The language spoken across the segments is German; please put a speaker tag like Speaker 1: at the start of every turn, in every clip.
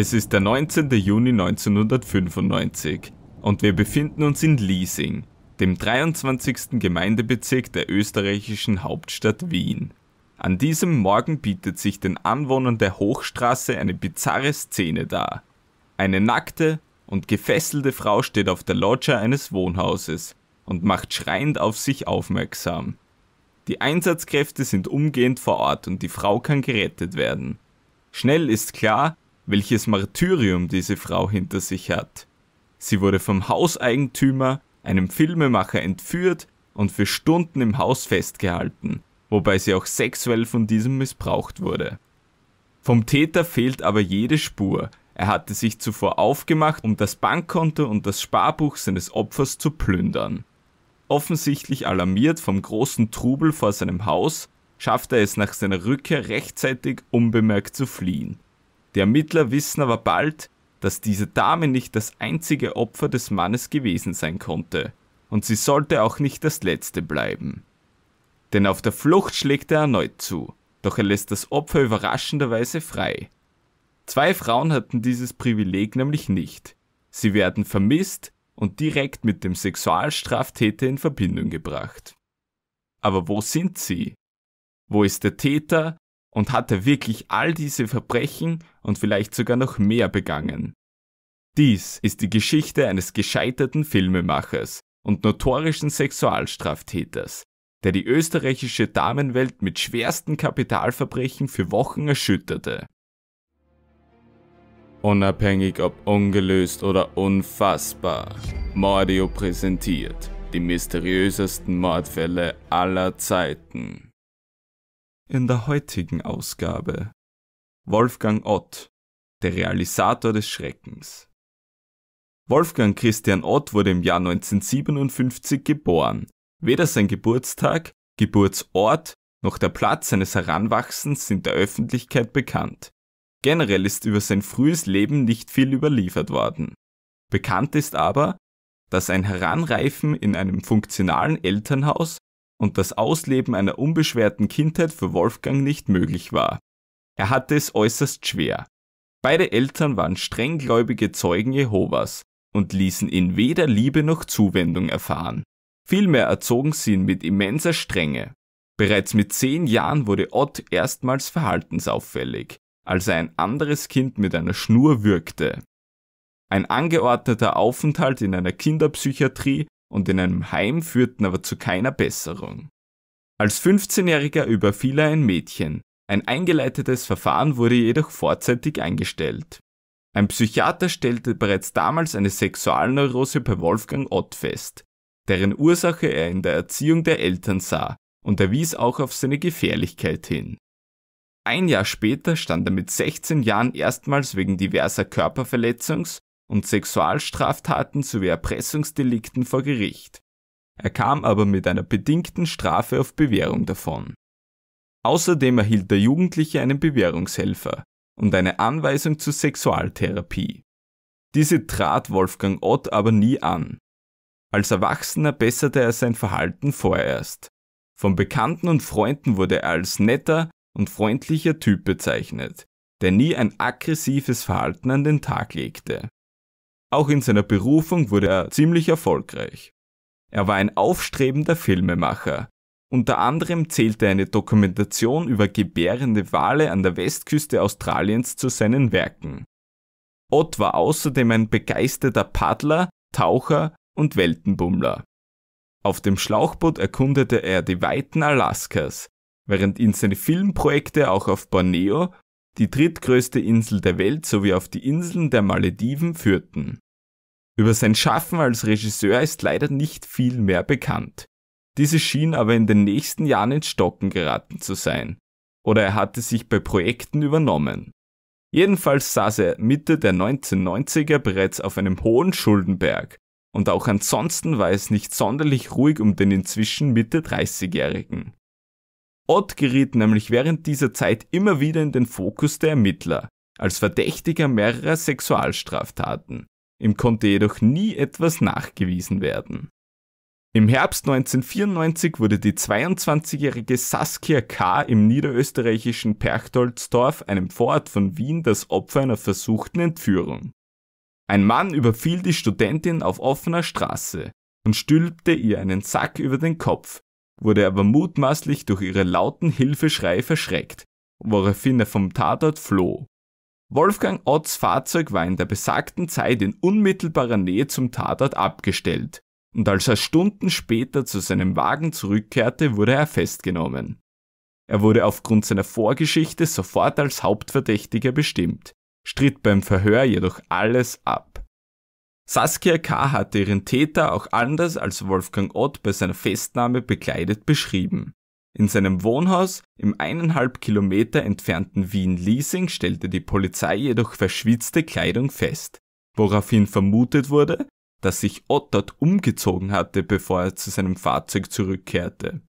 Speaker 1: Es ist der 19. Juni 1995 und wir befinden uns in Liesing, dem 23. Gemeindebezirk der österreichischen Hauptstadt Wien. An diesem Morgen bietet sich den Anwohnern der Hochstraße eine bizarre Szene dar. Eine nackte und gefesselte Frau steht auf der Loggia eines Wohnhauses und macht schreiend auf sich aufmerksam. Die Einsatzkräfte sind umgehend vor Ort und die Frau kann gerettet werden. Schnell ist klar, welches Martyrium diese Frau hinter sich hat. Sie wurde vom Hauseigentümer, einem Filmemacher, entführt und für Stunden im Haus festgehalten, wobei sie auch sexuell von diesem missbraucht wurde. Vom Täter fehlt aber jede Spur. Er hatte sich zuvor aufgemacht, um das Bankkonto und das Sparbuch seines Opfers zu plündern. Offensichtlich alarmiert vom großen Trubel vor seinem Haus, schafft er es nach seiner Rückkehr rechtzeitig unbemerkt zu fliehen. Die Ermittler wissen aber bald, dass diese Dame nicht das einzige Opfer des Mannes gewesen sein konnte, und sie sollte auch nicht das letzte bleiben. Denn auf der Flucht schlägt er erneut zu, doch er lässt das Opfer überraschenderweise frei. Zwei Frauen hatten dieses Privileg nämlich nicht. Sie werden vermisst und direkt mit dem Sexualstraftäter in Verbindung gebracht. Aber wo sind sie? Wo ist der Täter und hatte wirklich all diese Verbrechen und vielleicht sogar noch mehr begangen. Dies ist die Geschichte eines gescheiterten Filmemachers und notorischen Sexualstraftäters, der die österreichische Damenwelt mit schwersten Kapitalverbrechen für Wochen erschütterte. Unabhängig ob ungelöst oder unfassbar, Mordio präsentiert die mysteriösesten Mordfälle aller Zeiten in der heutigen Ausgabe Wolfgang Ott, der Realisator des Schreckens. Wolfgang Christian Ott wurde im Jahr 1957 geboren. Weder sein Geburtstag, Geburtsort noch der Platz seines Heranwachsens sind der Öffentlichkeit bekannt. Generell ist über sein frühes Leben nicht viel überliefert worden. Bekannt ist aber, dass ein Heranreifen in einem funktionalen Elternhaus und das Ausleben einer unbeschwerten Kindheit für Wolfgang nicht möglich war. Er hatte es äußerst schwer. Beide Eltern waren strenggläubige Zeugen Jehovas und ließen ihn weder Liebe noch Zuwendung erfahren. Vielmehr erzogen sie ihn mit immenser Strenge. Bereits mit zehn Jahren wurde Ott erstmals verhaltensauffällig, als er ein anderes Kind mit einer Schnur würgte. Ein angeordneter Aufenthalt in einer Kinderpsychiatrie und in einem Heim führten aber zu keiner Besserung. Als 15-Jähriger überfiel er ein Mädchen. Ein eingeleitetes Verfahren wurde jedoch vorzeitig eingestellt. Ein Psychiater stellte bereits damals eine Sexualneurose bei Wolfgang Ott fest, deren Ursache er in der Erziehung der Eltern sah und er wies auch auf seine Gefährlichkeit hin. Ein Jahr später stand er mit 16 Jahren erstmals wegen diverser Körperverletzungs- und Sexualstraftaten sowie Erpressungsdelikten vor Gericht. Er kam aber mit einer bedingten Strafe auf Bewährung davon. Außerdem erhielt der Jugendliche einen Bewährungshelfer und eine Anweisung zur Sexualtherapie. Diese trat Wolfgang Ott aber nie an. Als Erwachsener besserte er sein Verhalten vorerst. Von Bekannten und Freunden wurde er als netter und freundlicher Typ bezeichnet, der nie ein aggressives Verhalten an den Tag legte. Auch in seiner Berufung wurde er ziemlich erfolgreich. Er war ein aufstrebender Filmemacher. Unter anderem zählte eine Dokumentation über gebärende Wale an der Westküste Australiens zu seinen Werken. Ott war außerdem ein begeisterter Paddler, Taucher und Weltenbummler. Auf dem Schlauchboot erkundete er die Weiten Alaskas, während ihn seine Filmprojekte auch auf Borneo die drittgrößte Insel der Welt sowie auf die Inseln der Malediven führten. Über sein Schaffen als Regisseur ist leider nicht viel mehr bekannt. Dieses schien aber in den nächsten Jahren ins Stocken geraten zu sein, oder er hatte sich bei Projekten übernommen. Jedenfalls saß er Mitte der 1990er bereits auf einem hohen Schuldenberg, und auch ansonsten war es nicht sonderlich ruhig um den inzwischen Mitte 30-Jährigen. Ott geriet nämlich während dieser Zeit immer wieder in den Fokus der Ermittler, als Verdächtiger mehrerer Sexualstraftaten. Ihm konnte jedoch nie etwas nachgewiesen werden. Im Herbst 1994 wurde die 22-jährige Saskia K. im niederösterreichischen Perchtoldsdorf, einem Vorort von Wien, das Opfer einer versuchten Entführung. Ein Mann überfiel die Studentin auf offener Straße und stülpte ihr einen Sack über den Kopf, wurde aber mutmaßlich durch ihre lauten Hilfeschrei verschreckt, woraufhin er vom Tatort floh. Wolfgang Otts Fahrzeug war in der besagten Zeit in unmittelbarer Nähe zum Tatort abgestellt, und als er Stunden später zu seinem Wagen zurückkehrte, wurde er festgenommen. Er wurde aufgrund seiner Vorgeschichte sofort als Hauptverdächtiger bestimmt, stritt beim Verhör jedoch alles ab. Saskia K. hatte ihren Täter auch anders als Wolfgang Ott bei seiner Festnahme bekleidet beschrieben. In seinem Wohnhaus im eineinhalb Kilometer entfernten Wien-Liesing stellte die Polizei jedoch verschwitzte Kleidung fest, woraufhin vermutet wurde, dass sich Ott dort umgezogen hatte, bevor er zu seinem Fahrzeug zurückkehrte.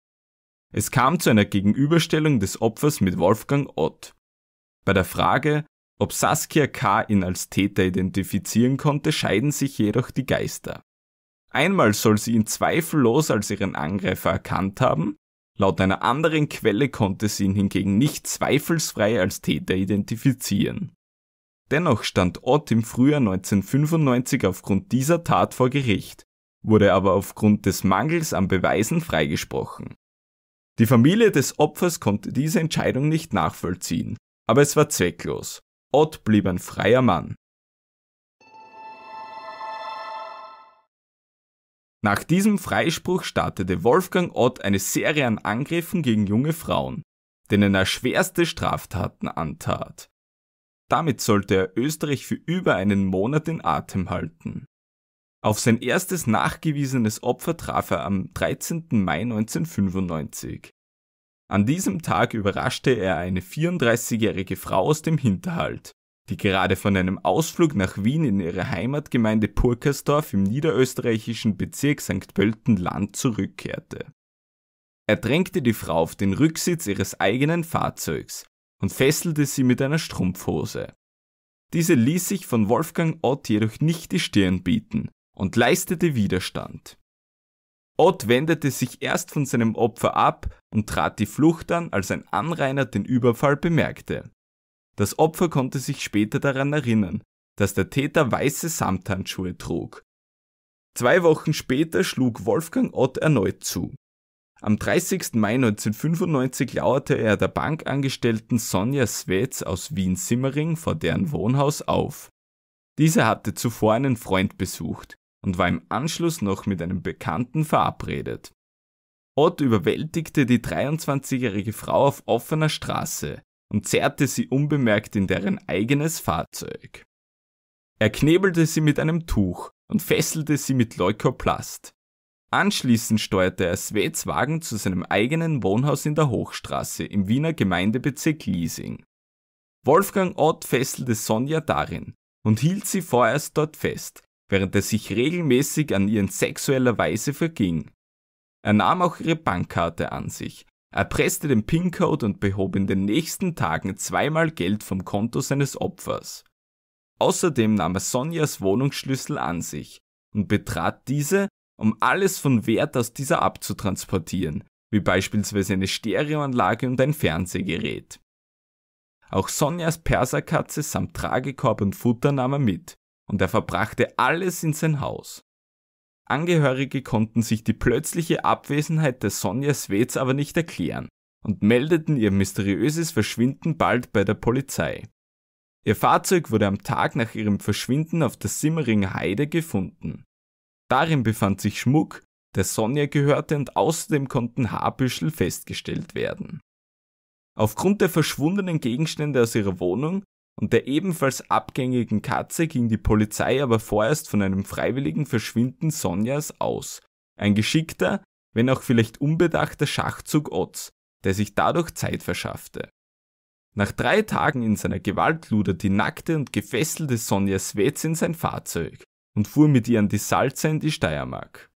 Speaker 1: Es kam zu einer Gegenüberstellung des Opfers mit Wolfgang Ott. Bei der Frage, ob Saskia K. ihn als Täter identifizieren konnte, scheiden sich jedoch die Geister. Einmal soll sie ihn zweifellos als ihren Angreifer erkannt haben, laut einer anderen Quelle konnte sie ihn hingegen nicht zweifelsfrei als Täter identifizieren. Dennoch stand Ott im Frühjahr 1995 aufgrund dieser Tat vor Gericht, wurde aber aufgrund des Mangels an Beweisen freigesprochen. Die Familie des Opfers konnte diese Entscheidung nicht nachvollziehen, aber es war zwecklos. Ott blieb ein freier Mann. Nach diesem Freispruch startete Wolfgang Ott eine Serie an Angriffen gegen junge Frauen, denen er schwerste Straftaten antat. Damit sollte er Österreich für über einen Monat in Atem halten. Auf sein erstes nachgewiesenes Opfer traf er am 13. Mai 1995. An diesem Tag überraschte er eine 34-jährige Frau aus dem Hinterhalt, die gerade von einem Ausflug nach Wien in ihre Heimatgemeinde Purkersdorf im niederösterreichischen Bezirk St. Pölten-Land zurückkehrte. Er drängte die Frau auf den Rücksitz ihres eigenen Fahrzeugs und fesselte sie mit einer Strumpfhose. Diese ließ sich von Wolfgang Ott jedoch nicht die Stirn bieten und leistete Widerstand. Ott wendete sich erst von seinem Opfer ab, und trat die Flucht an, als ein Anrainer den Überfall bemerkte. Das Opfer konnte sich später daran erinnern, dass der Täter weiße Samthandschuhe trug. Zwei Wochen später schlug Wolfgang Ott erneut zu. Am 30. Mai 1995 lauerte er der Bankangestellten Sonja Swetz aus Wien-Simmering vor deren Wohnhaus auf. Diese hatte zuvor einen Freund besucht und war im Anschluss noch mit einem Bekannten verabredet. Ott überwältigte die 23-jährige Frau auf offener Straße und zerrte sie unbemerkt in deren eigenes Fahrzeug. Er knebelte sie mit einem Tuch und fesselte sie mit Leukoplast. Anschließend steuerte er Svets Wagen zu seinem eigenen Wohnhaus in der Hochstraße im Wiener Gemeindebezirk Liesing. Wolfgang Ott fesselte Sonja darin und hielt sie vorerst dort fest, während er sich regelmäßig an ihren sexueller Weise verging. Er nahm auch ihre Bankkarte an sich, erpresste den PIN-Code und behob in den nächsten Tagen zweimal Geld vom Konto seines Opfers. Außerdem nahm er Sonjas Wohnungsschlüssel an sich und betrat diese, um alles von Wert aus dieser abzutransportieren, wie beispielsweise eine Stereoanlage und ein Fernsehgerät. Auch Sonjas Perserkatze samt Tragekorb und Futter nahm er mit, und er verbrachte alles in sein Haus. Angehörige konnten sich die plötzliche Abwesenheit der Sonja Swetz aber nicht erklären und meldeten ihr mysteriöses Verschwinden bald bei der Polizei. Ihr Fahrzeug wurde am Tag nach ihrem Verschwinden auf der Simmeringer Heide gefunden. Darin befand sich Schmuck, der Sonja gehörte und außerdem konnten Haarbüschel festgestellt werden. Aufgrund der verschwundenen Gegenstände aus ihrer Wohnung und der ebenfalls abgängigen Katze ging die Polizei aber vorerst von einem freiwilligen Verschwinden Sonjas aus. Ein geschickter, wenn auch vielleicht unbedachter Schachzug Otz, der sich dadurch Zeit verschaffte. Nach drei Tagen in seiner Gewalt ludert die nackte und gefesselte Sonja Swetz in sein Fahrzeug und fuhr mit ihr an die Salze in die Steiermark.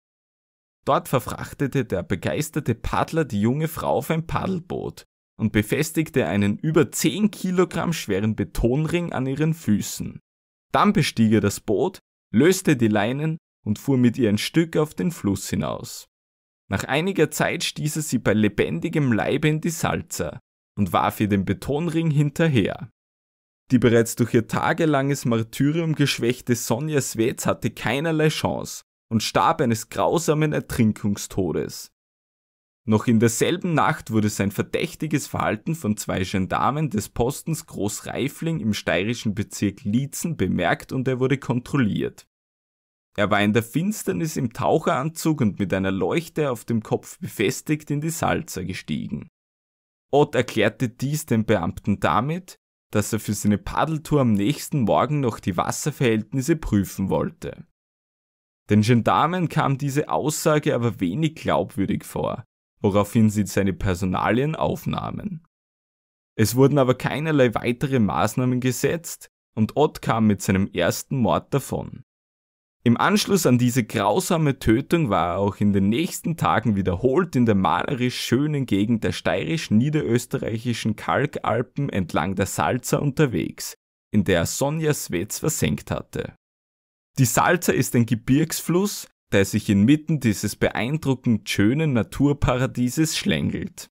Speaker 1: Dort verfrachtete der begeisterte Paddler die junge Frau auf ein Paddelboot, und befestigte einen über 10 Kilogramm schweren Betonring an ihren Füßen. Dann bestieg er das Boot, löste die Leinen und fuhr mit ihr ein Stück auf den Fluss hinaus. Nach einiger Zeit stieß er sie bei lebendigem Leibe in die Salza und warf ihr den Betonring hinterher. Die bereits durch ihr tagelanges Martyrium geschwächte Sonja Swetz hatte keinerlei Chance und starb eines grausamen Ertrinkungstodes. Noch in derselben Nacht wurde sein verdächtiges Verhalten von zwei Gendarmen des Postens Großreifling im steirischen Bezirk Liezen bemerkt und er wurde kontrolliert. Er war in der Finsternis im Taucheranzug und mit einer Leuchte auf dem Kopf befestigt in die Salza gestiegen. Ott erklärte dies den Beamten damit, dass er für seine Paddeltour am nächsten Morgen noch die Wasserverhältnisse prüfen wollte. Den Gendarmen kam diese Aussage aber wenig glaubwürdig vor, woraufhin sie seine Personalien aufnahmen. Es wurden aber keinerlei weitere Maßnahmen gesetzt und Ott kam mit seinem ersten Mord davon. Im Anschluss an diese grausame Tötung war er auch in den nächsten Tagen wiederholt in der malerisch schönen Gegend der steirisch-niederösterreichischen Kalkalpen entlang der Salza unterwegs, in der er Sonja Swetz versenkt hatte. Die Salza ist ein Gebirgsfluss, der sich inmitten dieses beeindruckend schönen Naturparadieses schlängelt.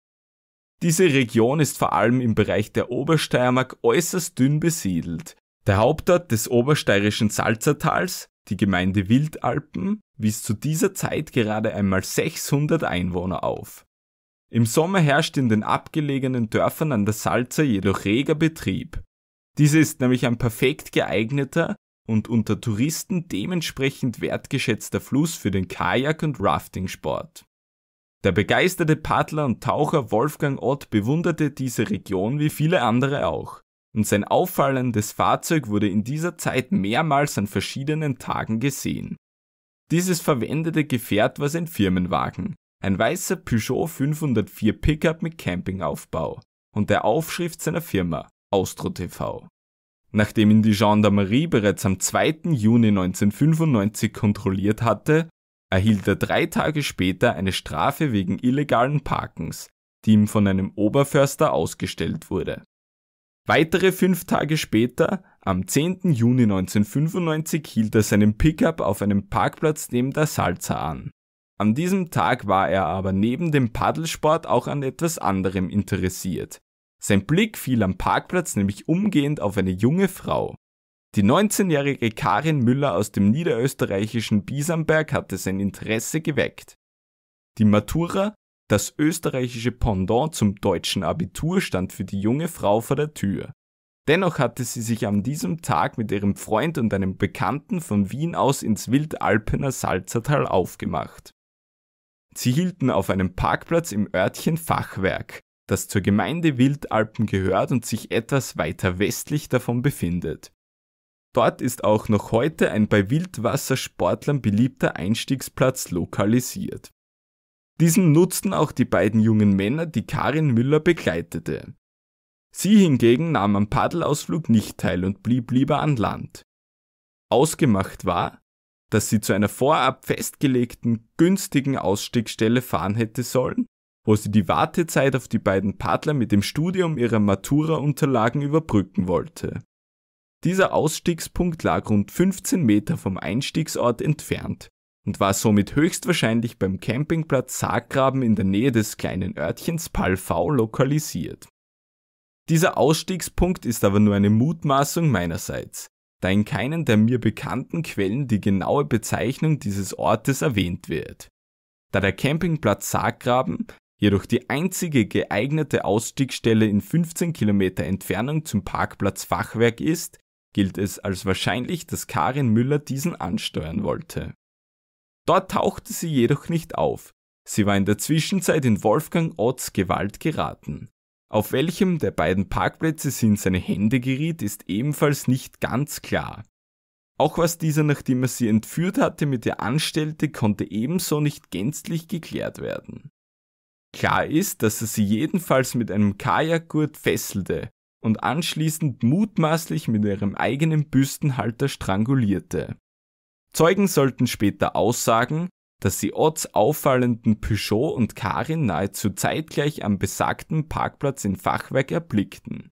Speaker 1: Diese Region ist vor allem im Bereich der Obersteiermark äußerst dünn besiedelt. Der Hauptort des obersteirischen Salzertals, die Gemeinde Wildalpen, wies zu dieser Zeit gerade einmal 600 Einwohner auf. Im Sommer herrscht in den abgelegenen Dörfern an der Salzer jedoch reger Betrieb. Diese ist nämlich ein perfekt geeigneter, und unter Touristen dementsprechend wertgeschätzter Fluss für den Kajak- und Rafting-Sport. Der begeisterte Paddler und Taucher Wolfgang Ott bewunderte diese Region wie viele andere auch, und sein auffallendes Fahrzeug wurde in dieser Zeit mehrmals an verschiedenen Tagen gesehen. Dieses verwendete Gefährt war sein Firmenwagen, ein weißer Peugeot 504 Pickup mit Campingaufbau und der Aufschrift seiner Firma, AustroTV. Nachdem ihn die Gendarmerie bereits am 2. Juni 1995 kontrolliert hatte, erhielt er drei Tage später eine Strafe wegen illegalen Parkens, die ihm von einem Oberförster ausgestellt wurde. Weitere fünf Tage später, am 10. Juni 1995, hielt er seinen Pickup auf einem Parkplatz neben der Salza an. An diesem Tag war er aber neben dem Paddelsport auch an etwas anderem interessiert, sein Blick fiel am Parkplatz nämlich umgehend auf eine junge Frau. Die 19-jährige Karin Müller aus dem niederösterreichischen Biesamberg hatte sein Interesse geweckt. Die Matura, das österreichische Pendant zum deutschen Abitur, stand für die junge Frau vor der Tür. Dennoch hatte sie sich an diesem Tag mit ihrem Freund und einem Bekannten von Wien aus ins Wildalpener Salzertal aufgemacht. Sie hielten auf einem Parkplatz im Örtchen Fachwerk, das zur Gemeinde Wildalpen gehört und sich etwas weiter westlich davon befindet. Dort ist auch noch heute ein bei Wildwassersportlern beliebter Einstiegsplatz lokalisiert. Diesen nutzten auch die beiden jungen Männer, die Karin Müller begleitete. Sie hingegen nahm am Paddelausflug nicht teil und blieb lieber an Land. Ausgemacht war, dass sie zu einer vorab festgelegten günstigen Ausstiegsstelle fahren hätte sollen, wo sie die Wartezeit auf die beiden Paddler mit dem Studium ihrer Matura-Unterlagen überbrücken wollte. Dieser Ausstiegspunkt lag rund 15 Meter vom Einstiegsort entfernt und war somit höchstwahrscheinlich beim Campingplatz Sarggraben in der Nähe des kleinen Örtchens Palfau lokalisiert. Dieser Ausstiegspunkt ist aber nur eine Mutmaßung meinerseits, da in keinen der mir bekannten Quellen die genaue Bezeichnung dieses Ortes erwähnt wird. Da der Campingplatz Sarggraben jedoch die einzige geeignete Ausstiegsstelle in 15 Kilometer Entfernung zum Parkplatz Fachwerk ist, gilt es als wahrscheinlich, dass Karin Müller diesen ansteuern wollte. Dort tauchte sie jedoch nicht auf. Sie war in der Zwischenzeit in Wolfgang Otts Gewalt geraten. Auf welchem der beiden Parkplätze sie in seine Hände geriet, ist ebenfalls nicht ganz klar. Auch was dieser, nachdem er sie entführt hatte, mit ihr anstellte, konnte ebenso nicht gänzlich geklärt werden. Klar ist, dass er sie jedenfalls mit einem Kajakgurt fesselte und anschließend mutmaßlich mit ihrem eigenen Büstenhalter strangulierte. Zeugen sollten später aussagen, dass sie Otts auffallenden Peugeot und Karin nahezu zeitgleich am besagten Parkplatz in Fachwerk erblickten.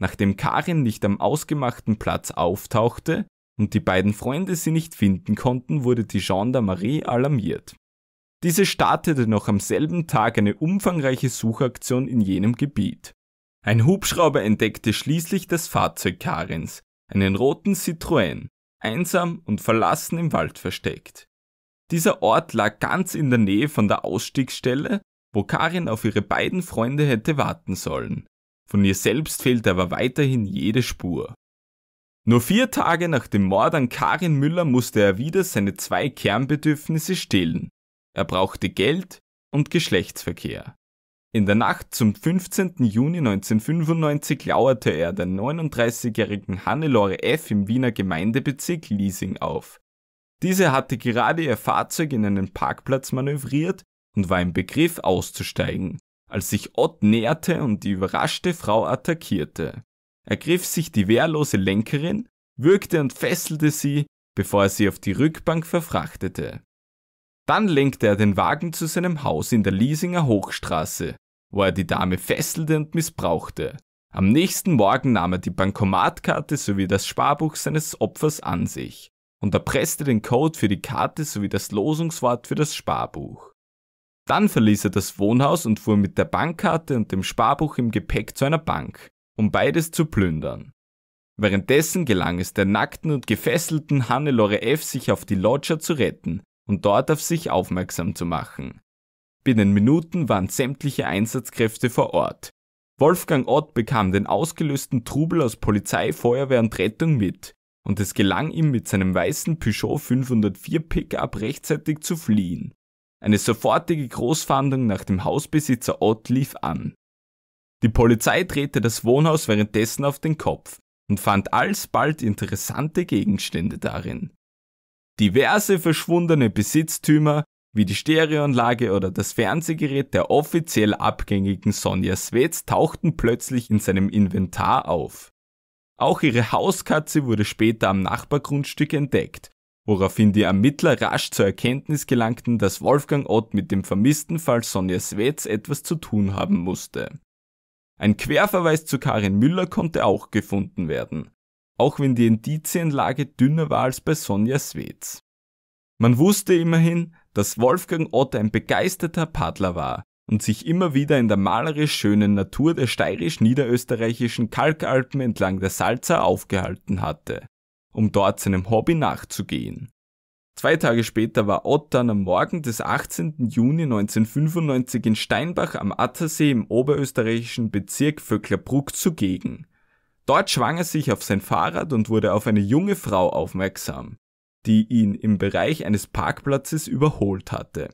Speaker 1: Nachdem Karin nicht am ausgemachten Platz auftauchte und die beiden Freunde sie nicht finden konnten, wurde die Gendarmerie alarmiert. Diese startete noch am selben Tag eine umfangreiche Suchaktion in jenem Gebiet. Ein Hubschrauber entdeckte schließlich das Fahrzeug Karins, einen roten Citroën, einsam und verlassen im Wald versteckt. Dieser Ort lag ganz in der Nähe von der Ausstiegsstelle, wo Karin auf ihre beiden Freunde hätte warten sollen. Von ihr selbst fehlte aber weiterhin jede Spur. Nur vier Tage nach dem Mord an Karin Müller musste er wieder seine zwei Kernbedürfnisse stillen. Er brauchte Geld und Geschlechtsverkehr. In der Nacht zum 15. Juni 1995 lauerte er der 39-jährigen Hannelore F. im Wiener Gemeindebezirk Leasing auf. Diese hatte gerade ihr Fahrzeug in einen Parkplatz manövriert und war im Begriff auszusteigen, als sich Ott näherte und die überraschte Frau attackierte. Er griff sich die wehrlose Lenkerin, würgte und fesselte sie, bevor er sie auf die Rückbank verfrachtete. Dann lenkte er den Wagen zu seinem Haus in der Liesinger Hochstraße, wo er die Dame fesselte und missbrauchte. Am nächsten Morgen nahm er die Bankomatkarte sowie das Sparbuch seines Opfers an sich und erpresste den Code für die Karte sowie das Losungswort für das Sparbuch. Dann verließ er das Wohnhaus und fuhr mit der Bankkarte und dem Sparbuch im Gepäck zu einer Bank, um beides zu plündern. Währenddessen gelang es der nackten und gefesselten Hannelore F. sich auf die Loggia zu retten, und dort auf sich aufmerksam zu machen. Binnen Minuten waren sämtliche Einsatzkräfte vor Ort. Wolfgang Ott bekam den ausgelösten Trubel aus Polizei, Feuerwehr und Rettung mit und es gelang ihm mit seinem weißen Peugeot 504 Pickup rechtzeitig zu fliehen. Eine sofortige Großfahndung nach dem Hausbesitzer Ott lief an. Die Polizei drehte das Wohnhaus währenddessen auf den Kopf und fand alsbald interessante Gegenstände darin. Diverse verschwundene Besitztümer, wie die Stereoanlage oder das Fernsehgerät der offiziell abgängigen Sonja Swetz tauchten plötzlich in seinem Inventar auf. Auch ihre Hauskatze wurde später am Nachbargrundstück entdeckt, woraufhin die Ermittler rasch zur Erkenntnis gelangten, dass Wolfgang Ott mit dem vermissten Fall Sonja Swetz etwas zu tun haben musste. Ein Querverweis zu Karin Müller konnte auch gefunden werden auch wenn die Indizienlage dünner war als bei Sonja Swetz. Man wusste immerhin, dass Wolfgang Ott ein begeisterter Paddler war und sich immer wieder in der malerisch schönen Natur der steirisch-niederösterreichischen Kalkalpen entlang der Salza aufgehalten hatte, um dort seinem Hobby nachzugehen. Zwei Tage später war Ott dann am Morgen des 18. Juni 1995 in Steinbach am Attersee im oberösterreichischen Bezirk Vöcklerbruck zugegen Dort schwang er sich auf sein Fahrrad und wurde auf eine junge Frau aufmerksam, die ihn im Bereich eines Parkplatzes überholt hatte.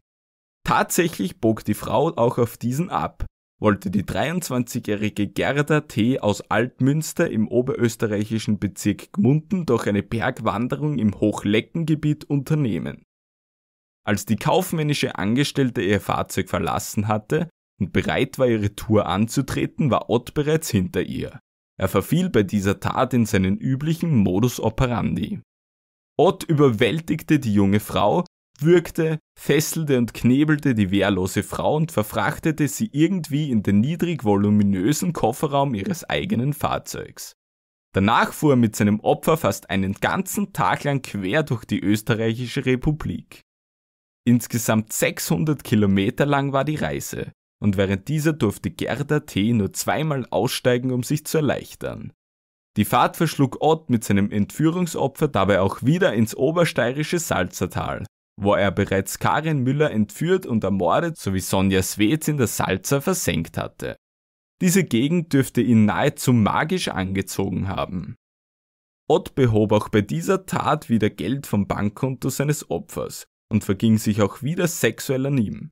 Speaker 1: Tatsächlich bog die Frau auch auf diesen ab, wollte die 23-jährige Gerda T. aus Altmünster im oberösterreichischen Bezirk Gmunden durch eine Bergwanderung im Hochleckengebiet unternehmen. Als die kaufmännische Angestellte ihr Fahrzeug verlassen hatte und bereit war, ihre Tour anzutreten, war Ott bereits hinter ihr. Er verfiel bei dieser Tat in seinen üblichen Modus operandi. Ott überwältigte die junge Frau, würgte, fesselte und knebelte die wehrlose Frau und verfrachtete sie irgendwie in den niedrig voluminösen Kofferraum ihres eigenen Fahrzeugs. Danach fuhr er mit seinem Opfer fast einen ganzen Tag lang quer durch die österreichische Republik. Insgesamt 600 Kilometer lang war die Reise und während dieser durfte Gerda T. nur zweimal aussteigen, um sich zu erleichtern. Die Fahrt verschlug Ott mit seinem Entführungsopfer dabei auch wieder ins obersteirische Salzertal, wo er bereits Karin Müller entführt und ermordet sowie Sonja Swetz in der Salzer versenkt hatte. Diese Gegend dürfte ihn nahezu magisch angezogen haben. Ott behob auch bei dieser Tat wieder Geld vom Bankkonto seines Opfers und verging sich auch wieder sexuell an ihm.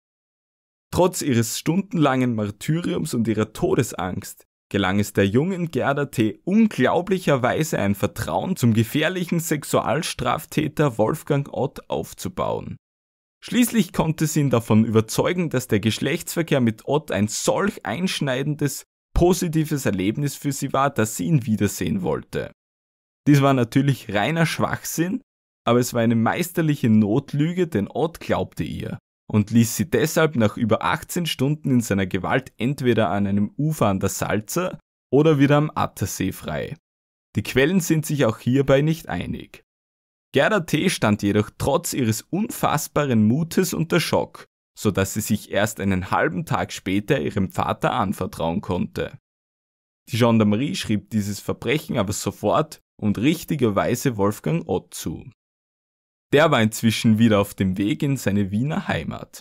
Speaker 1: Trotz ihres stundenlangen Martyriums und ihrer Todesangst gelang es der jungen Gerda T. unglaublicherweise ein Vertrauen zum gefährlichen Sexualstraftäter Wolfgang Ott aufzubauen. Schließlich konnte sie ihn davon überzeugen, dass der Geschlechtsverkehr mit Ott ein solch einschneidendes, positives Erlebnis für sie war, dass sie ihn wiedersehen wollte. Dies war natürlich reiner Schwachsinn, aber es war eine meisterliche Notlüge, denn Ott glaubte ihr und ließ sie deshalb nach über 18 Stunden in seiner Gewalt entweder an einem Ufer an der Salzer oder wieder am Attersee frei. Die Quellen sind sich auch hierbei nicht einig. Gerda T. stand jedoch trotz ihres unfassbaren Mutes unter Schock, so dass sie sich erst einen halben Tag später ihrem Vater anvertrauen konnte. Die Gendarmerie schrieb dieses Verbrechen aber sofort und richtigerweise Wolfgang Ott zu. Der war inzwischen wieder auf dem Weg in seine Wiener Heimat.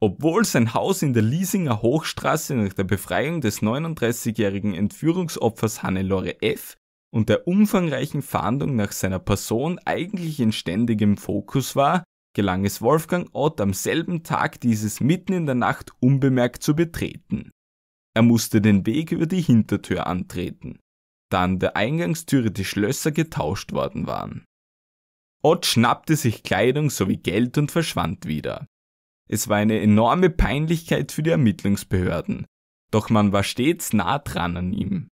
Speaker 1: Obwohl sein Haus in der Liesinger Hochstraße nach der Befreiung des 39-jährigen Entführungsopfers Hannelore F. und der umfangreichen Fahndung nach seiner Person eigentlich in ständigem Fokus war, gelang es Wolfgang Ott am selben Tag dieses mitten in der Nacht unbemerkt zu betreten. Er musste den Weg über die Hintertür antreten, da an der Eingangstüre die Schlösser getauscht worden waren. Ott schnappte sich Kleidung sowie Geld und verschwand wieder. Es war eine enorme Peinlichkeit für die Ermittlungsbehörden, doch man war stets nah dran an ihm.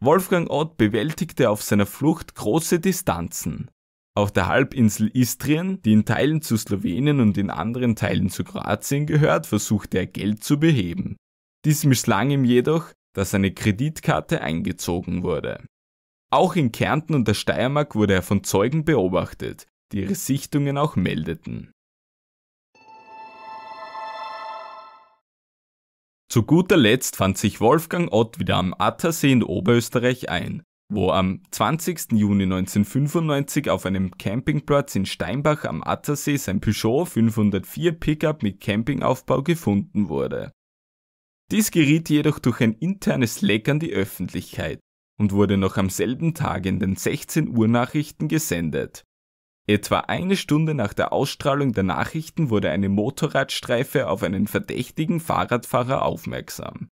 Speaker 1: Wolfgang Ott bewältigte auf seiner Flucht große Distanzen. Auf der Halbinsel Istrien, die in Teilen zu Slowenien und in anderen Teilen zu Kroatien gehört, versuchte er Geld zu beheben. Dies misslang ihm jedoch, dass eine Kreditkarte eingezogen wurde. Auch in Kärnten und der Steiermark wurde er von Zeugen beobachtet, die ihre Sichtungen auch meldeten. Zu guter Letzt fand sich Wolfgang Ott wieder am Attersee in Oberösterreich ein, wo am 20. Juni 1995 auf einem Campingplatz in Steinbach am Attersee sein Peugeot 504 Pickup mit Campingaufbau gefunden wurde. Dies geriet jedoch durch ein internes Leck an die Öffentlichkeit, und wurde noch am selben Tag in den 16 Uhr Nachrichten gesendet. Etwa eine Stunde nach der Ausstrahlung der Nachrichten wurde eine Motorradstreife auf einen verdächtigen Fahrradfahrer aufmerksam.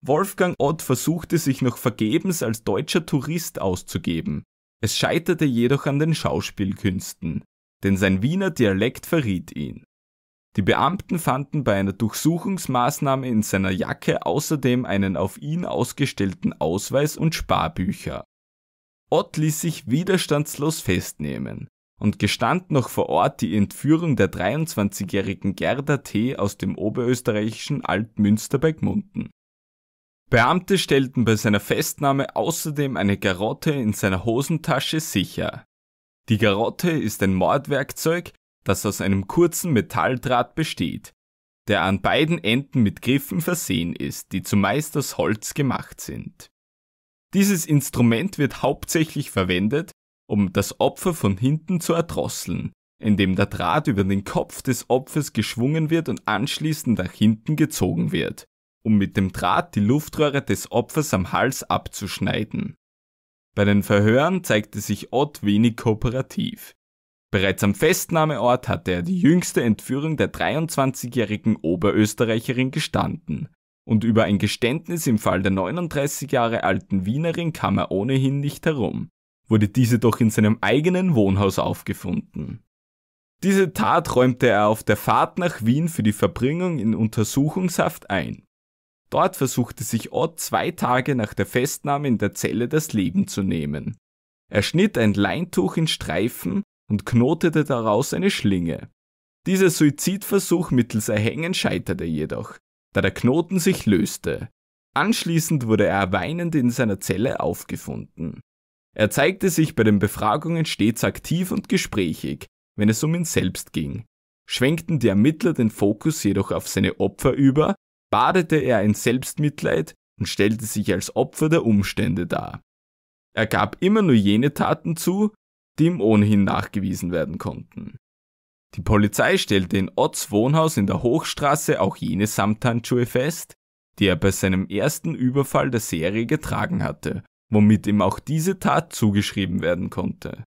Speaker 1: Wolfgang Ott versuchte sich noch vergebens als deutscher Tourist auszugeben. Es scheiterte jedoch an den Schauspielkünsten, denn sein Wiener Dialekt verriet ihn. Die Beamten fanden bei einer Durchsuchungsmaßnahme in seiner Jacke außerdem einen auf ihn ausgestellten Ausweis und Sparbücher. Ott ließ sich widerstandslos festnehmen und gestand noch vor Ort die Entführung der 23-jährigen Gerda T. aus dem oberösterreichischen Altmünster bei Gmunden. Beamte stellten bei seiner Festnahme außerdem eine Garotte in seiner Hosentasche sicher. Die Garotte ist ein Mordwerkzeug, das aus einem kurzen Metalldraht besteht, der an beiden Enden mit Griffen versehen ist, die zumeist aus Holz gemacht sind. Dieses Instrument wird hauptsächlich verwendet, um das Opfer von hinten zu erdrosseln, indem der Draht über den Kopf des Opfers geschwungen wird und anschließend nach hinten gezogen wird, um mit dem Draht die Luftröhre des Opfers am Hals abzuschneiden. Bei den Verhören zeigte sich Ott wenig kooperativ. Bereits am Festnahmeort hatte er die jüngste Entführung der 23-jährigen Oberösterreicherin gestanden. Und über ein Geständnis im Fall der 39 Jahre alten Wienerin kam er ohnehin nicht herum, wurde diese doch in seinem eigenen Wohnhaus aufgefunden. Diese Tat räumte er auf der Fahrt nach Wien für die Verbringung in Untersuchungshaft ein. Dort versuchte sich Ott zwei Tage nach der Festnahme in der Zelle das Leben zu nehmen. Er schnitt ein Leintuch in Streifen und knotete daraus eine Schlinge. Dieser Suizidversuch mittels Erhängen scheiterte jedoch, da der Knoten sich löste. Anschließend wurde er weinend in seiner Zelle aufgefunden. Er zeigte sich bei den Befragungen stets aktiv und gesprächig, wenn es um ihn selbst ging. Schwenkten die Ermittler den Fokus jedoch auf seine Opfer über, badete er in Selbstmitleid und stellte sich als Opfer der Umstände dar. Er gab immer nur jene Taten zu, die ihm ohnehin nachgewiesen werden konnten. Die Polizei stellte in Otts Wohnhaus in der Hochstraße auch jene Samthandschuhe fest, die er bei seinem ersten Überfall der Serie getragen hatte, womit ihm auch diese Tat zugeschrieben werden konnte.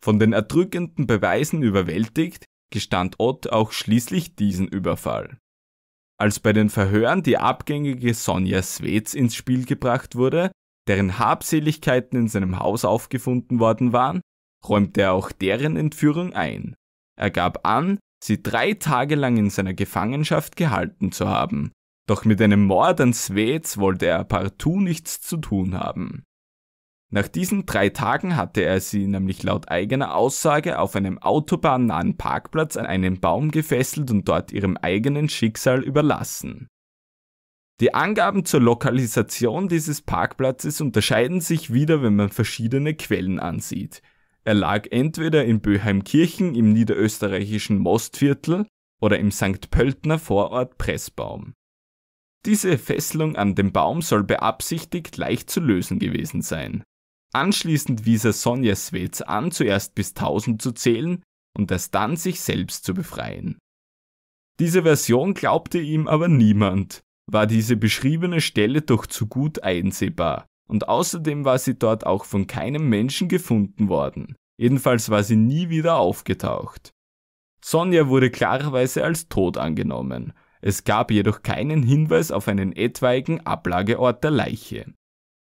Speaker 1: Von den erdrückenden Beweisen überwältigt, gestand Ott auch schließlich diesen Überfall. Als bei den Verhören die abgängige Sonja Swetz ins Spiel gebracht wurde, deren Habseligkeiten in seinem Haus aufgefunden worden waren, räumte er auch deren Entführung ein. Er gab an, sie drei Tage lang in seiner Gefangenschaft gehalten zu haben, doch mit einem Mord an Svets wollte er partout nichts zu tun haben. Nach diesen drei Tagen hatte er sie nämlich laut eigener Aussage auf einem autobahnnahen Parkplatz an einen Baum gefesselt und dort ihrem eigenen Schicksal überlassen. Die Angaben zur Lokalisation dieses Parkplatzes unterscheiden sich wieder, wenn man verschiedene Quellen ansieht. Er lag entweder in Böheimkirchen im niederösterreichischen Mostviertel oder im St. Pöltner Vorort Pressbaum. Diese Fesselung an dem Baum soll beabsichtigt leicht zu lösen gewesen sein. Anschließend wies er Sonja Swetz an, zuerst bis 1000 zu zählen und erst dann sich selbst zu befreien. Diese Version glaubte ihm aber niemand war diese beschriebene Stelle doch zu gut einsehbar, und außerdem war sie dort auch von keinem Menschen gefunden worden. Jedenfalls war sie nie wieder aufgetaucht. Sonja wurde klarerweise als tot angenommen. Es gab jedoch keinen Hinweis auf einen etwaigen Ablageort der Leiche.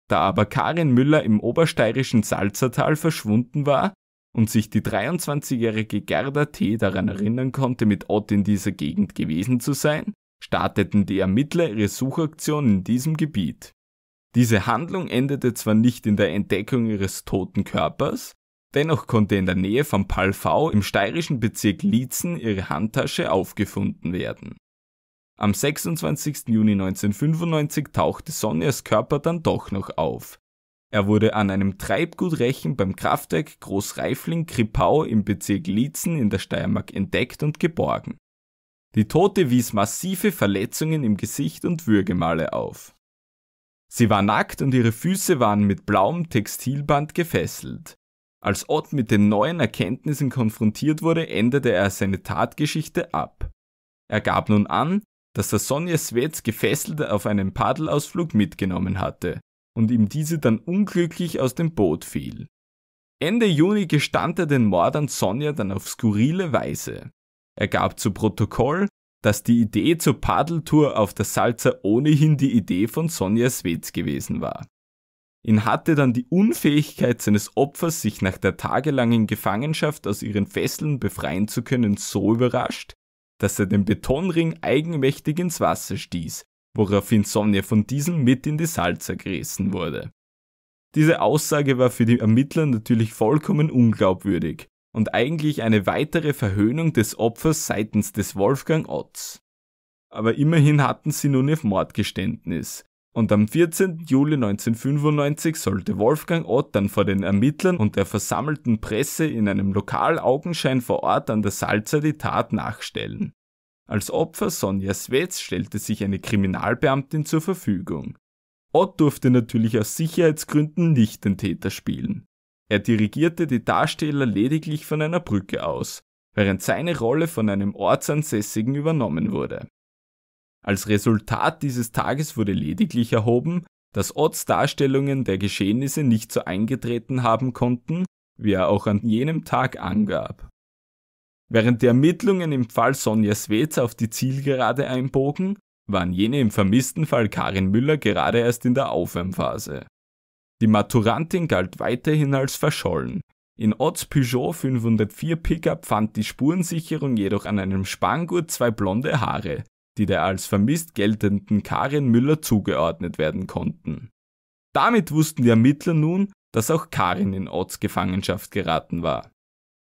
Speaker 1: Da aber Karin Müller im obersteirischen Salzertal verschwunden war und sich die 23-jährige Gerda T. daran erinnern konnte, mit Ott in dieser Gegend gewesen zu sein, starteten die Ermittler ihre Suchaktion in diesem Gebiet. Diese Handlung endete zwar nicht in der Entdeckung ihres toten Körpers, dennoch konnte in der Nähe von Palfau im steirischen Bezirk Liezen ihre Handtasche aufgefunden werden. Am 26. Juni 1995 tauchte Sonjas Körper dann doch noch auf. Er wurde an einem Treibgutrechen beim Kraftwerk Großreifling Kripau im Bezirk Liezen in der Steiermark entdeckt und geborgen. Die Tote wies massive Verletzungen im Gesicht und Würgemale auf. Sie war nackt und ihre Füße waren mit blauem Textilband gefesselt. Als Ott mit den neuen Erkenntnissen konfrontiert wurde, änderte er seine Tatgeschichte ab. Er gab nun an, dass er Sonja Svets gefesselt auf einem Paddelausflug mitgenommen hatte und ihm diese dann unglücklich aus dem Boot fiel. Ende Juni gestand er den Mord an Sonja dann auf skurrile Weise. Er gab zu Protokoll, dass die Idee zur Paddeltour auf der Salza ohnehin die Idee von Sonja Swetz gewesen war. Ihn hatte dann die Unfähigkeit seines Opfers, sich nach der tagelangen Gefangenschaft aus ihren Fesseln befreien zu können, so überrascht, dass er den Betonring eigenmächtig ins Wasser stieß, woraufhin Sonja von diesem mit in die Salza gerissen wurde. Diese Aussage war für die Ermittler natürlich vollkommen unglaubwürdig, und eigentlich eine weitere Verhöhnung des Opfers seitens des Wolfgang Otz. Aber immerhin hatten sie nun ihr Mordgeständnis. Und am 14. Juli 1995 sollte Wolfgang Ott dann vor den Ermittlern und der versammelten Presse in einem Lokal Augenschein vor Ort an der Salzer die Tat nachstellen. Als Opfer Sonja Swetz stellte sich eine Kriminalbeamtin zur Verfügung. Ott durfte natürlich aus Sicherheitsgründen nicht den Täter spielen. Er dirigierte die Darsteller lediglich von einer Brücke aus, während seine Rolle von einem Ortsansässigen übernommen wurde. Als Resultat dieses Tages wurde lediglich erhoben, dass Odds Darstellungen der Geschehnisse nicht so eingetreten haben konnten, wie er auch an jenem Tag angab. Während die Ermittlungen im Fall Sonja Swetz auf die Zielgerade einbogen, waren jene im vermissten Fall Karin Müller gerade erst in der Aufwärmphase. Die Maturantin galt weiterhin als verschollen. In Otts Peugeot 504 Pickup fand die Spurensicherung jedoch an einem Spanngurt zwei blonde Haare, die der als vermisst geltenden Karin Müller zugeordnet werden konnten. Damit wussten die Ermittler nun, dass auch Karin in Otts Gefangenschaft geraten war.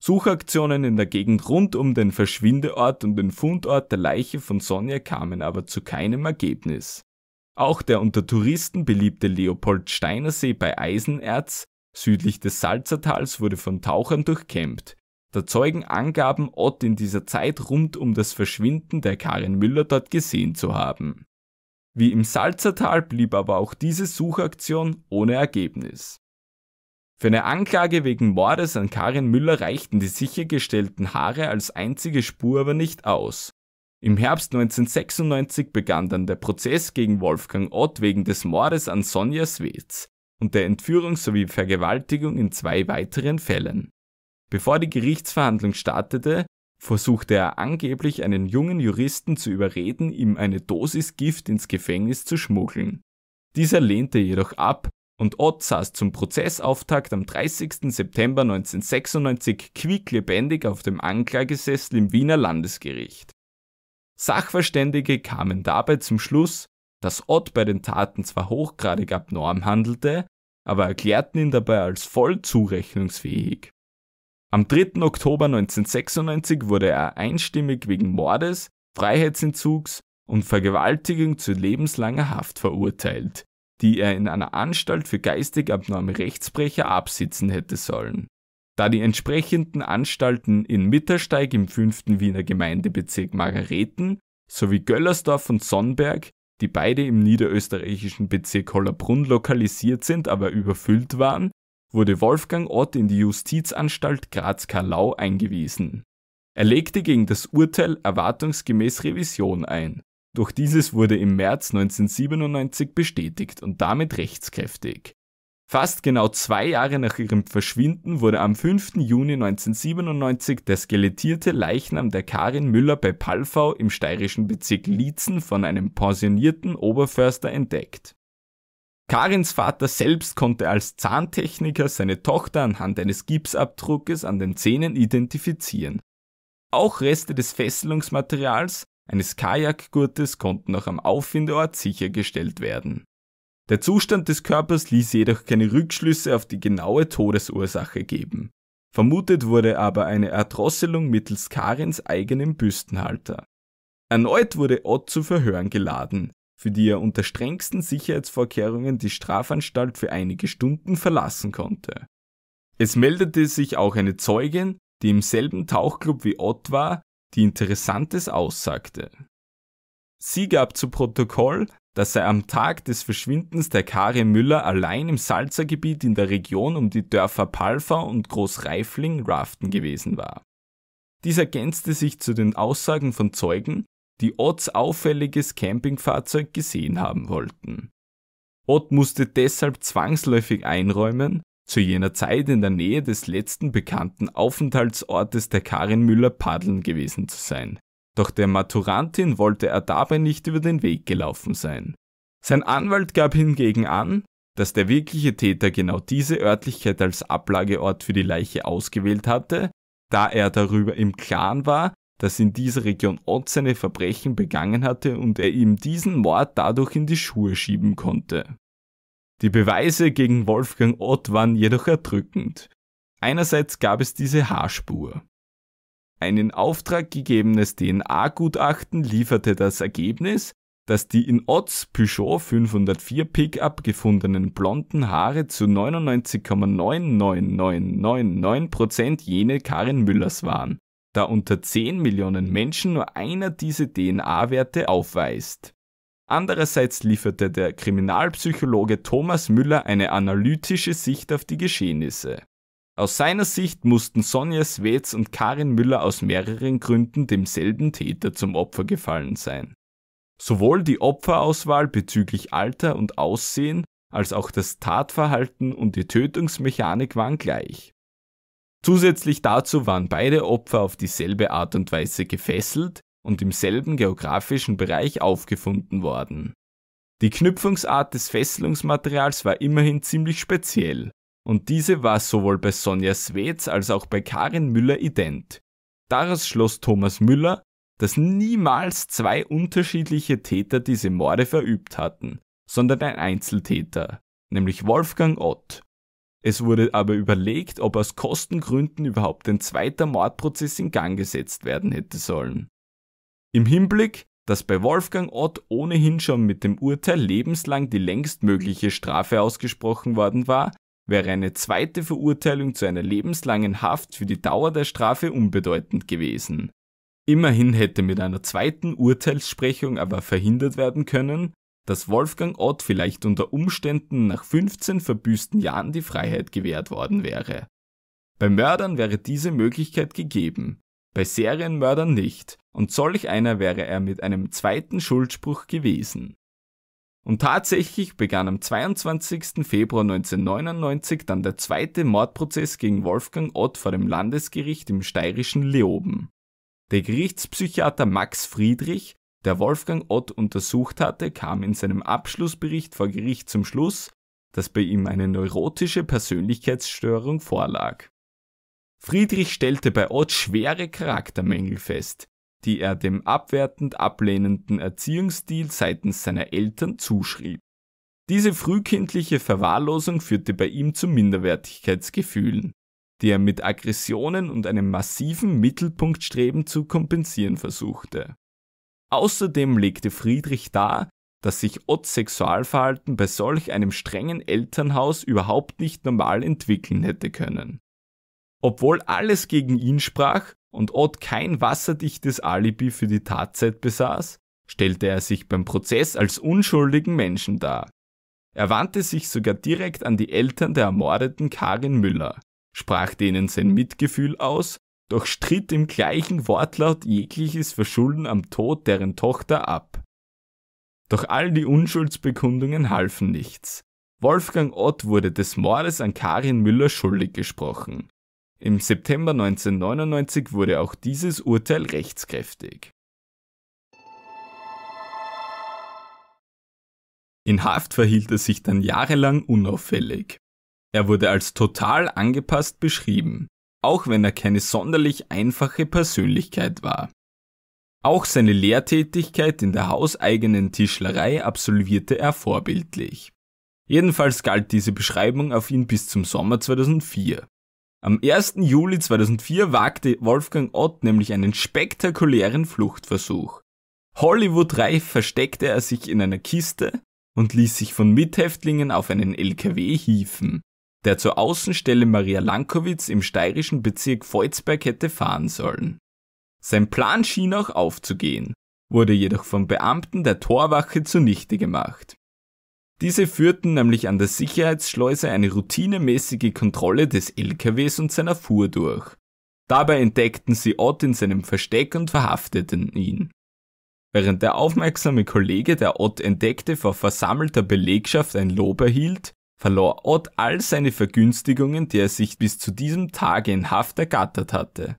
Speaker 1: Suchaktionen in der Gegend rund um den Verschwindeort und den Fundort der Leiche von Sonja kamen aber zu keinem Ergebnis. Auch der unter Touristen beliebte Leopold Leopoldsteinersee bei Eisenerz südlich des Salzertals wurde von Tauchern durchkämmt. Da zeugen Angaben, Ott in dieser Zeit rund um das Verschwinden der Karin Müller dort gesehen zu haben. Wie im Salzertal blieb aber auch diese Suchaktion ohne Ergebnis. Für eine Anklage wegen Mordes an Karin Müller reichten die sichergestellten Haare als einzige Spur aber nicht aus. Im Herbst 1996 begann dann der Prozess gegen Wolfgang Ott wegen des Mordes an Sonja Swetz und der Entführung sowie Vergewaltigung in zwei weiteren Fällen. Bevor die Gerichtsverhandlung startete, versuchte er angeblich einen jungen Juristen zu überreden, ihm eine Dosis Gift ins Gefängnis zu schmuggeln. Dieser lehnte jedoch ab und Ott saß zum Prozessauftakt am 30. September 1996 quicklebendig auf dem Anklagesessel im Wiener Landesgericht. Sachverständige kamen dabei zum Schluss, dass Ott bei den Taten zwar hochgradig abnorm handelte, aber erklärten ihn dabei als voll zurechnungsfähig. Am 3. Oktober 1996 wurde er einstimmig wegen Mordes, Freiheitsentzugs und Vergewaltigung zu lebenslanger Haft verurteilt, die er in einer Anstalt für geistig abnorme Rechtsbrecher absitzen hätte sollen. Da die entsprechenden Anstalten in Mittersteig im 5. Wiener Gemeindebezirk Margareten sowie Göllersdorf und Sonnberg, die beide im niederösterreichischen Bezirk Hollerbrunn lokalisiert sind, aber überfüllt waren, wurde Wolfgang Ott in die Justizanstalt Graz-Karlau eingewiesen. Er legte gegen das Urteil erwartungsgemäß Revision ein. Doch dieses wurde im März 1997 bestätigt und damit rechtskräftig. Fast genau zwei Jahre nach ihrem Verschwinden wurde am 5. Juni 1997 der skelettierte Leichnam der Karin Müller bei Palfau im steirischen Bezirk Liezen von einem pensionierten Oberförster entdeckt. Karins Vater selbst konnte als Zahntechniker seine Tochter anhand eines Gipsabdruckes an den Zähnen identifizieren. Auch Reste des Fesselungsmaterials eines Kajakgurtes konnten noch am Auffindeort sichergestellt werden. Der Zustand des Körpers ließ jedoch keine Rückschlüsse auf die genaue Todesursache geben. Vermutet wurde aber eine Erdrosselung mittels Karins eigenem Büstenhalter. Erneut wurde Ott zu Verhören geladen, für die er unter strengsten Sicherheitsvorkehrungen die Strafanstalt für einige Stunden verlassen konnte. Es meldete sich auch eine Zeugin, die im selben Tauchclub wie Ott war, die Interessantes aussagte. Sie gab zu Protokoll, dass er am Tag des Verschwindens der Karin Müller allein im Salzergebiet in der Region um die Dörfer Palfa und Großreifling raften gewesen war. Dies ergänzte sich zu den Aussagen von Zeugen, die Otts auffälliges Campingfahrzeug gesehen haben wollten. Ott musste deshalb zwangsläufig einräumen, zu jener Zeit in der Nähe des letzten bekannten Aufenthaltsortes der Karin Müller paddeln gewesen zu sein doch der Maturantin wollte er dabei nicht über den Weg gelaufen sein. Sein Anwalt gab hingegen an, dass der wirkliche Täter genau diese Örtlichkeit als Ablageort für die Leiche ausgewählt hatte, da er darüber im Klaren war, dass in dieser Region Ott seine Verbrechen begangen hatte und er ihm diesen Mord dadurch in die Schuhe schieben konnte. Die Beweise gegen Wolfgang Ott waren jedoch erdrückend. Einerseits gab es diese Haarspur. Ein in Auftrag gegebenes DNA-Gutachten lieferte das Ergebnis, dass die in Otts Peugeot 504 Pickup gefundenen blonden Haare zu 99,99999% jene Karin Müllers waren, da unter 10 Millionen Menschen nur einer diese DNA-Werte aufweist. Andererseits lieferte der Kriminalpsychologe Thomas Müller eine analytische Sicht auf die Geschehnisse aus seiner Sicht mussten Sonja Swetz und Karin Müller aus mehreren Gründen demselben Täter zum Opfer gefallen sein. Sowohl die Opferauswahl bezüglich Alter und Aussehen als auch das Tatverhalten und die Tötungsmechanik waren gleich. Zusätzlich dazu waren beide Opfer auf dieselbe Art und Weise gefesselt und im selben geografischen Bereich aufgefunden worden. Die Knüpfungsart des Fesselungsmaterials war immerhin ziemlich speziell, und diese war sowohl bei Sonja Swetz als auch bei Karin Müller ident. Daraus schloss Thomas Müller, dass niemals zwei unterschiedliche Täter diese Morde verübt hatten, sondern ein Einzeltäter, nämlich Wolfgang Ott. Es wurde aber überlegt, ob aus Kostengründen überhaupt ein zweiter Mordprozess in Gang gesetzt werden hätte sollen. Im Hinblick, dass bei Wolfgang Ott ohnehin schon mit dem Urteil lebenslang die längstmögliche Strafe ausgesprochen worden war, wäre eine zweite Verurteilung zu einer lebenslangen Haft für die Dauer der Strafe unbedeutend gewesen. Immerhin hätte mit einer zweiten Urteilssprechung aber verhindert werden können, dass Wolfgang Ott vielleicht unter Umständen nach 15 verbüßten Jahren die Freiheit gewährt worden wäre. Bei Mördern wäre diese Möglichkeit gegeben, bei Serienmördern nicht, und solch einer wäre er mit einem zweiten Schuldspruch gewesen und tatsächlich begann am 22. Februar 1999 dann der zweite Mordprozess gegen Wolfgang Ott vor dem Landesgericht im steirischen Leoben. Der Gerichtspsychiater Max Friedrich, der Wolfgang Ott untersucht hatte, kam in seinem Abschlussbericht vor Gericht zum Schluss, dass bei ihm eine neurotische Persönlichkeitsstörung vorlag. Friedrich stellte bei Ott schwere Charaktermängel fest, die er dem abwertend ablehnenden Erziehungsstil seitens seiner Eltern zuschrieb. Diese frühkindliche Verwahrlosung führte bei ihm zu Minderwertigkeitsgefühlen, die er mit Aggressionen und einem massiven Mittelpunktstreben zu kompensieren versuchte. Außerdem legte Friedrich dar, dass sich Otts Sexualverhalten bei solch einem strengen Elternhaus überhaupt nicht normal entwickeln hätte können. Obwohl alles gegen ihn sprach, und Ott kein wasserdichtes Alibi für die Tatzeit besaß, stellte er sich beim Prozess als unschuldigen Menschen dar. Er wandte sich sogar direkt an die Eltern der ermordeten Karin Müller, sprach denen sein Mitgefühl aus, doch stritt im gleichen Wortlaut jegliches Verschulden am Tod deren Tochter ab. Doch all die Unschuldsbekundungen halfen nichts. Wolfgang Ott wurde des Mordes an Karin Müller schuldig gesprochen. Im September 1999 wurde auch dieses Urteil rechtskräftig. In Haft verhielt er sich dann jahrelang unauffällig. Er wurde als total angepasst beschrieben, auch wenn er keine sonderlich einfache Persönlichkeit war. Auch seine Lehrtätigkeit in der hauseigenen Tischlerei absolvierte er vorbildlich. Jedenfalls galt diese Beschreibung auf ihn bis zum Sommer 2004. Am 1. Juli 2004 wagte Wolfgang Ott nämlich einen spektakulären Fluchtversuch. Hollywood-reif versteckte er sich in einer Kiste und ließ sich von Mithäftlingen auf einen LKW hieven, der zur Außenstelle Maria Lankowitz im steirischen Bezirk Volzberg hätte fahren sollen. Sein Plan schien auch aufzugehen, wurde jedoch von Beamten der Torwache zunichte gemacht. Diese führten nämlich an der Sicherheitsschleuse eine routinemäßige Kontrolle des LKWs und seiner Fuhr durch. Dabei entdeckten sie Ott in seinem Versteck und verhafteten ihn. Während der aufmerksame Kollege, der Ott entdeckte, vor versammelter Belegschaft ein Lob erhielt, verlor Ott all seine Vergünstigungen, die er sich bis zu diesem Tage in Haft ergattert hatte.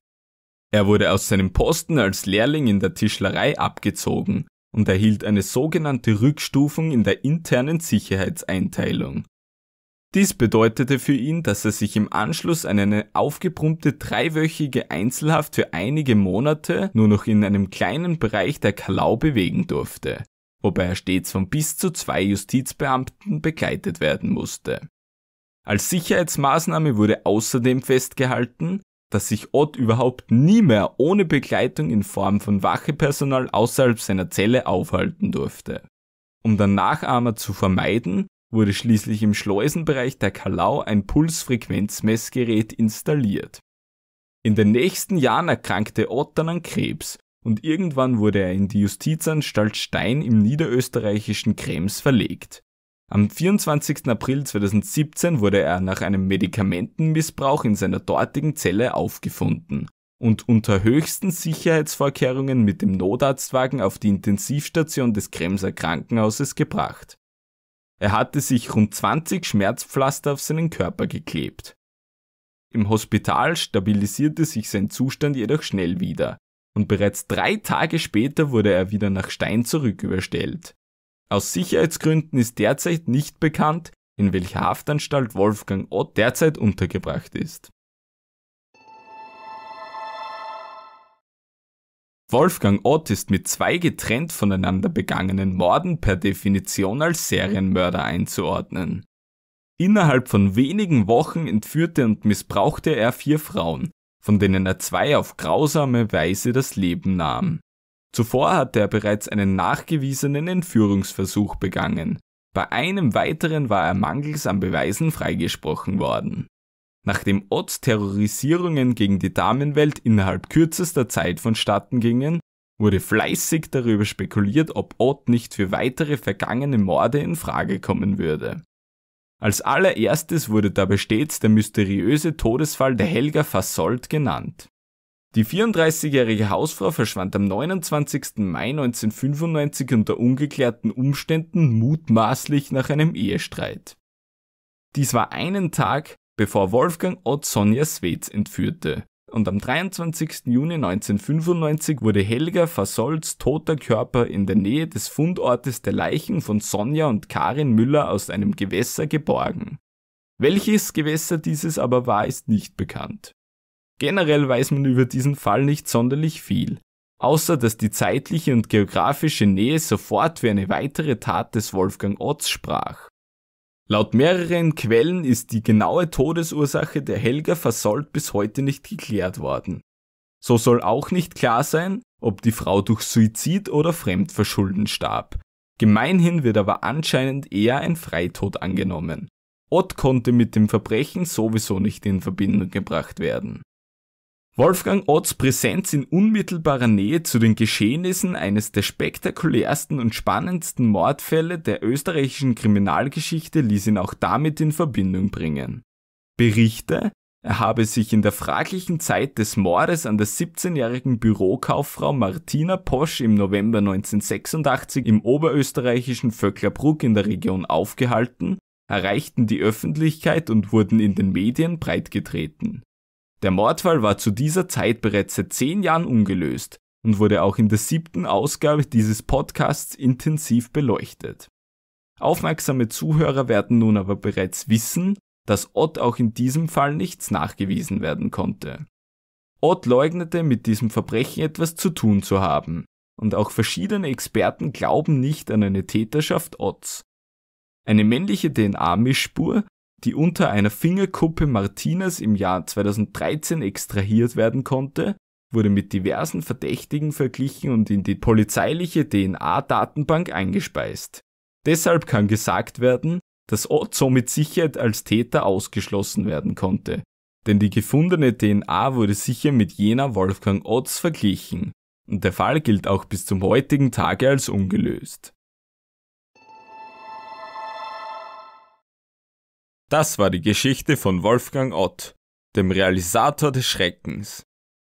Speaker 1: Er wurde aus seinem Posten als Lehrling in der Tischlerei abgezogen und erhielt eine sogenannte Rückstufung in der internen Sicherheitseinteilung. Dies bedeutete für ihn, dass er sich im Anschluss an eine aufgepumpte dreiwöchige Einzelhaft für einige Monate nur noch in einem kleinen Bereich der Kalau bewegen durfte, wobei er stets von bis zu zwei Justizbeamten begleitet werden musste. Als Sicherheitsmaßnahme wurde außerdem festgehalten, dass sich Ott überhaupt nie mehr ohne Begleitung in Form von Wachepersonal außerhalb seiner Zelle aufhalten durfte. Um dann Nachahmer zu vermeiden, wurde schließlich im Schleusenbereich der Kalau ein Pulsfrequenzmessgerät installiert. In den nächsten Jahren erkrankte Ott dann an Krebs und irgendwann wurde er in die Justizanstalt Stein im niederösterreichischen Krems verlegt. Am 24. April 2017 wurde er nach einem Medikamentenmissbrauch in seiner dortigen Zelle aufgefunden und unter höchsten Sicherheitsvorkehrungen mit dem Notarztwagen auf die Intensivstation des Kremser Krankenhauses gebracht. Er hatte sich rund 20 Schmerzpflaster auf seinen Körper geklebt. Im Hospital stabilisierte sich sein Zustand jedoch schnell wieder, und bereits drei Tage später wurde er wieder nach Stein zurücküberstellt. Aus Sicherheitsgründen ist derzeit nicht bekannt, in welcher Haftanstalt Wolfgang Ott derzeit untergebracht ist. Wolfgang Ott ist mit zwei getrennt voneinander begangenen Morden per Definition als Serienmörder einzuordnen. Innerhalb von wenigen Wochen entführte und missbrauchte er vier Frauen, von denen er zwei auf grausame Weise das Leben nahm. Zuvor hatte er bereits einen nachgewiesenen Entführungsversuch begangen. Bei einem weiteren war er mangels an Beweisen freigesprochen worden. Nachdem Otts Terrorisierungen gegen die Damenwelt innerhalb kürzester Zeit vonstatten gingen, wurde fleißig darüber spekuliert, ob Ott nicht für weitere vergangene Morde in Frage kommen würde. Als allererstes wurde dabei stets der mysteriöse Todesfall der Helga Fassold genannt. Die 34-jährige Hausfrau verschwand am 29. Mai 1995 unter ungeklärten Umständen mutmaßlich nach einem Ehestreit. Dies war einen Tag, bevor Wolfgang Ott Sonja Swetz entführte. Und am 23. Juni 1995 wurde Helga Fasolls toter Körper in der Nähe des Fundortes der Leichen von Sonja und Karin Müller aus einem Gewässer geborgen. Welches Gewässer dieses aber war, ist nicht bekannt. Generell weiß man über diesen Fall nicht sonderlich viel, außer dass die zeitliche und geografische Nähe sofort für eine weitere Tat des Wolfgang Otz sprach. Laut mehreren Quellen ist die genaue Todesursache der Helga Versollt bis heute nicht geklärt worden. So soll auch nicht klar sein, ob die Frau durch Suizid oder Fremdverschulden starb. Gemeinhin wird aber anscheinend eher ein Freitod angenommen. Ott konnte mit dem Verbrechen sowieso nicht in Verbindung gebracht werden. Wolfgang Otts Präsenz in unmittelbarer Nähe zu den Geschehnissen eines der spektakulärsten und spannendsten Mordfälle der österreichischen Kriminalgeschichte ließ ihn auch damit in Verbindung bringen. Berichte, er habe sich in der fraglichen Zeit des Mordes an der 17-jährigen Bürokauffrau Martina Posch im November 1986 im oberösterreichischen Vöcklerbruck in der Region aufgehalten, erreichten die Öffentlichkeit und wurden in den Medien breitgetreten. Der Mordfall war zu dieser Zeit bereits seit zehn Jahren ungelöst und wurde auch in der siebten Ausgabe dieses Podcasts intensiv beleuchtet. Aufmerksame Zuhörer werden nun aber bereits wissen, dass Ott auch in diesem Fall nichts nachgewiesen werden konnte. Ott leugnete, mit diesem Verbrechen etwas zu tun zu haben, und auch verschiedene Experten glauben nicht an eine Täterschaft Otts. Eine männliche DNA-Mischspur die unter einer Fingerkuppe Martinez im Jahr 2013 extrahiert werden konnte, wurde mit diversen Verdächtigen verglichen und in die polizeiliche DNA-Datenbank eingespeist. Deshalb kann gesagt werden, dass Ott so mit Sicherheit als Täter ausgeschlossen werden konnte, denn die gefundene DNA wurde sicher mit jener Wolfgang Otts verglichen, und der Fall gilt auch bis zum heutigen Tage als ungelöst. Das war die Geschichte von Wolfgang Ott, dem Realisator des Schreckens.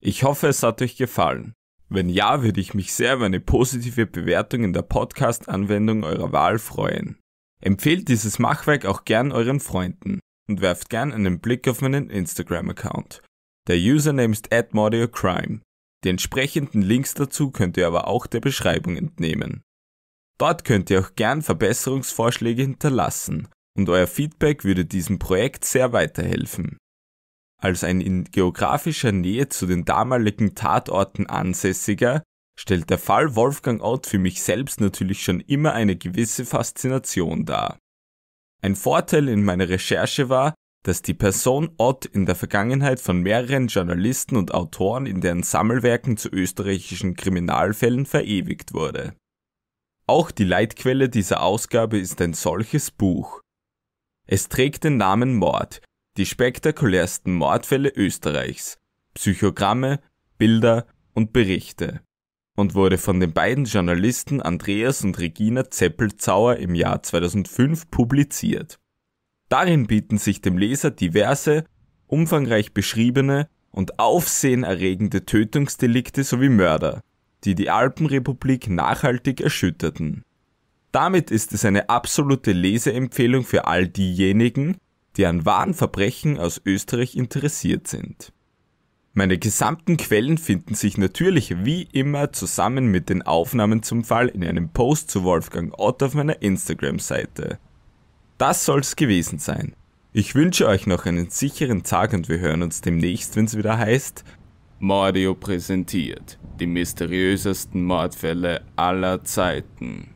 Speaker 1: Ich hoffe, es hat euch gefallen. Wenn ja, würde ich mich sehr über eine positive Bewertung in der Podcast-Anwendung eurer Wahl freuen. Empfehlt dieses Machwerk auch gern euren Freunden und werft gern einen Blick auf meinen Instagram-Account. Der Username ist atmodiocrime. Die entsprechenden Links dazu könnt ihr aber auch der Beschreibung entnehmen. Dort könnt ihr auch gern Verbesserungsvorschläge hinterlassen und euer Feedback würde diesem Projekt sehr weiterhelfen. Als ein in geografischer Nähe zu den damaligen Tatorten ansässiger stellt der Fall Wolfgang Ott für mich selbst natürlich schon immer eine gewisse Faszination dar. Ein Vorteil in meiner Recherche war, dass die Person Ott in der Vergangenheit von mehreren Journalisten und Autoren in deren Sammelwerken zu österreichischen Kriminalfällen verewigt wurde. Auch die Leitquelle dieser Ausgabe ist ein solches Buch, es trägt den Namen Mord, die spektakulärsten Mordfälle Österreichs, Psychogramme, Bilder und Berichte und wurde von den beiden Journalisten Andreas und Regina Zeppelzauer im Jahr 2005 publiziert. Darin bieten sich dem Leser diverse, umfangreich beschriebene und aufsehenerregende Tötungsdelikte sowie Mörder, die die Alpenrepublik nachhaltig erschütterten. Damit ist es eine absolute Leseempfehlung für all diejenigen, die an wahren Verbrechen aus Österreich interessiert sind. Meine gesamten Quellen finden sich natürlich wie immer zusammen mit den Aufnahmen zum Fall in einem Post zu Wolfgang Ott auf meiner Instagram-Seite. Das soll's gewesen sein. Ich wünsche euch noch einen sicheren Tag und wir hören uns demnächst, wenn's wieder heißt Mordio präsentiert die mysteriösesten Mordfälle aller Zeiten.